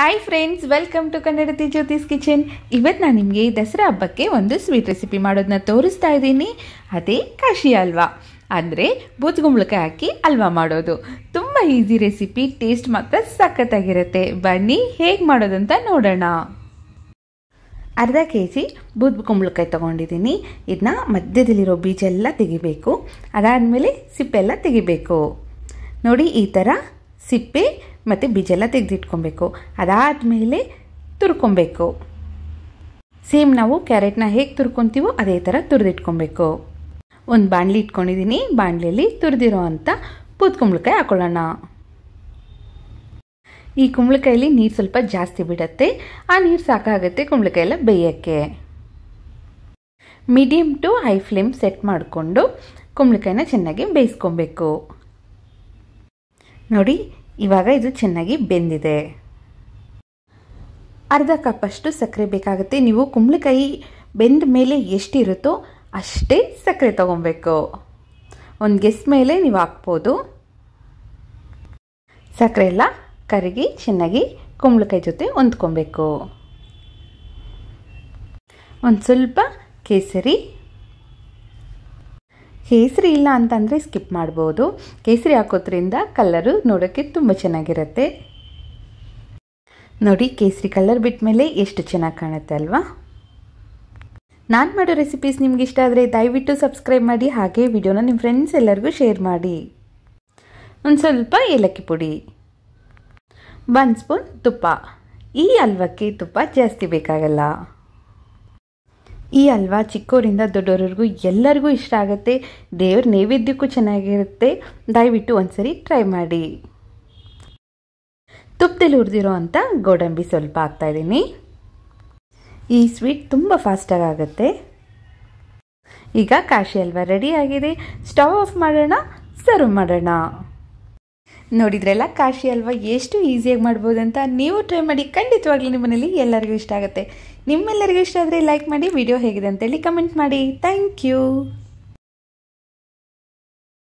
hi friends welcome to Kannadathi Jyothi's kitchen ಇವತ್ತು ನಾನು ನಿಮಗೆ ದಸರಾ ಹಬ್ಬಕ್ಕೆ ಒಂದು ಸ್ವೀಟ್ ರೆಸಿಪಿ ಮಾಡೋದನ್ನ ತೋರಿಸ್ತಾ ಇದ್ದೀನಿ ಅದೇ ಕಾಶಿ ಹಲ್ವಾ ಅಂದರೆ ಬೂತ್ಗುಂಬಳಕಾಯಿ ಹಾಕಿ ಹಲ್ವಾ ಮಾಡೋದು ತುಂಬ ಈಸಿ ರೆಸಿಪಿ ಟೇಸ್ಟ್ ಮಾತ್ರ ಸಖತ್ತಾಗಿರುತ್ತೆ ಬನ್ನಿ ಹೇಗೆ ಮಾಡೋದಂತ ನೋಡೋಣ ಅರ್ಧ ಕೆ ಜಿ ಬೂದ್ ಕುಂಬಳಕಾಯಿ ತೊಗೊಂಡಿದ್ದೀನಿ ಇದನ್ನ ಮಧ್ಯದಲ್ಲಿರೋ ಬೀಜ ಎಲ್ಲ ತೆಗಿಬೇಕು ಅದಾದಮೇಲೆ ಸಿಪ್ಪೆ ಎಲ್ಲ ತೆಗಿಬೇಕು ನೋಡಿ ಈ ಥರ ಸಿಪ್ಪೆ ಮತ್ತು ಬೀಜ ಎಲ್ಲ ತೆಗೆದಿಟ್ಕೊಬೇಕು ಅದಾದಮೇಲೆ ತುರ್ಕೊಬೇಕು ಸೇಮ್ ನಾವು ಕ್ಯಾರೆಟ್ನ ಹೇಗೆ ತುರ್ಕೊತೀವೋ ಅದೇ ಥರ ತುರಿದಿಟ್ಕೊಬೇಕು ಒಂದು ಬಾಣಲಿ ಇಟ್ಕೊಂಡಿದ್ದೀನಿ ಬಾಣಲಿಯಲ್ಲಿ ತುರಿದಿರೋ ಅಂಥ ಕುಂಬಳಕಾಯಿ ಹಾಕೊಳ್ಳೋಣ ಈ ಕುಂಬಳಕಾಯಲ್ಲಿ ನೀರು ಸ್ವಲ್ಪ ಜಾಸ್ತಿ ಬಿಡತ್ತೆ ಆ ನೀರು ಸಾಕಾಗುತ್ತೆ ಕುಂಬಳಕಾಯಿ ಬೇಯೋಕ್ಕೆ medium to high flame set ಮಾಡಿಕೊಂಡು ಕುಂಬಳಕಾಯಿನ ಚೆನ್ನಾಗಿ ಬೇಯಿಸ್ಕೊಬೇಕು ನೋಡಿ ಇವಾಗ ಇದು ಚೆನ್ನಾಗಿ ಬೆಂದಿದೆ ಅರ್ಧ ಕಪ್ಪಷ್ಟು ಸಕ್ಕರೆ ಬೇಕಾಗುತ್ತೆ ನೀವು ಕುಂಬಳಕಾಯಿ ಬೆಂದ ಮೇಲೆ ಎಷ್ಟಿರುತ್ತೋ ಅಷ್ಟೇ ಸಕ್ಕರೆ ತೊಗೊಬೇಕು ಒಂದು ಗೆಸ್ ಮೇಲೆ ನೀವು ಹಾಕ್ಬೋದು ಸಕ್ಕರೆ ಎಲ್ಲ ಕರಗಿ ಚೆನ್ನಾಗಿ ಕುಂಬಳಕಾಯಿ ಜೊತೆ ಹೊಂದ್ಕೊಬೇಕು ಒಂದು ಸ್ವಲ್ಪ ಕೇಸರಿ ಕೇಸರಿ ಇಲ್ಲ ಅಂತಂದರೆ ಸ್ಕಿಪ್ ಮಾಡ್ಬೋದು ಕೇಸರಿ ಹಾಕೋದ್ರಿಂದ ಕಲ್ಲರು ನೋಡೋಕ್ಕೆ ತುಂಬ ಚೆನ್ನಾಗಿರುತ್ತೆ ನೋಡಿ ಕೇಸರಿ ಕಲರ್ ಬಿಟ್ಟ ಮೇಲೆ ಎಷ್ಟು ಚೆನ್ನಾಗಿ ಕಾಣುತ್ತೆ ಅಲ್ವಾ ನಾನು ಮಾಡೋ ರೆಸಿಪೀಸ್ ನಿಮ್ಗೆ ಇಷ್ಟ ಆದರೆ ದಯವಿಟ್ಟು ಸಬ್ಸ್ಕ್ರೈಬ್ ಮಾಡಿ ಹಾಗೆ ವಿಡಿಯೋನ ನಿಮ್ಮ ಫ್ರೆಂಡ್ಸ್ ಎಲ್ಲರಿಗೂ ಶೇರ್ ಮಾಡಿ ಒಂದು ಸ್ವಲ್ಪ ಏಲಕ್ಕಿ ಪುಡಿ ಒಂದು ಸ್ಪೂನ್ ತುಪ್ಪ ಈ ಹಲ್ವಕ್ಕೆ ತುಪ್ಪ ಜಾಸ್ತಿ ಬೇಕಾಗಲ್ಲ ಈ ಅಲ್ವಾ ಚಿಕ್ಕವರಿಂದ ದೊಡ್ಡವರಿಗೂ ಎಲ್ಲರಿಗೂ ಇಷ್ಟ ಆಗುತ್ತೆ ದೇವ್ರ ನೈವೇದ್ಯಕ್ಕೂ ಚೆನ್ನಾಗಿರುತ್ತೆ ದಯವಿಟ್ಟು ಒಂದ್ಸರಿ ಟ್ರೈ ಮಾಡಿ ತುಪ್ಪದಲ್ಲಿ ಹುರಿದಿರೋ ಅಂತ ಗೋಡಂಬಿ ಸ್ವಲ್ಪ ಹಾಕ್ತಾಯಿದ್ದೀನಿ ಈ ಸ್ವೀಟ್ ತುಂಬ ಫಾಸ್ಟಾಗಿ ಆಗುತ್ತೆ ಈಗ ಕಾಶಿ ಅಲ್ವಾ ರೆಡಿ ಆಗಿದೆ ಸ್ಟವ್ ಆಫ್ ಮಾಡೋಣ ಸರ್ವ್ ಮಾಡೋಣ ನೋಡಿದ್ರಲ್ಲ ಕಾಶಿ ಅಲ್ವಾ ಎಷ್ಟು ಈಸಿಯಾಗಿ ಮಾಡ್ಬೋದಂತ ನೀವು ಟ್ರೈ ಮಾಡಿ ಖಂಡಿತವಾಗ್ಲೂ ನಿಮ್ಮನೇಲಿ ಎಲ್ಲರಿಗೂ ಇಷ್ಟ ಆಗುತ್ತೆ ನಿಮ್ಮೆಲ್ಲರಿಗೂ ಇಷ್ಟ ಆದರೆ ಲೈಕ್ ಮಾಡಿ ವಿಡಿಯೋ ಹೇಗಿದೆ ಅಂತೇಳಿ ಕಮೆಂಟ್ ಮಾಡಿ ಥ್ಯಾಂಕ್ ಯು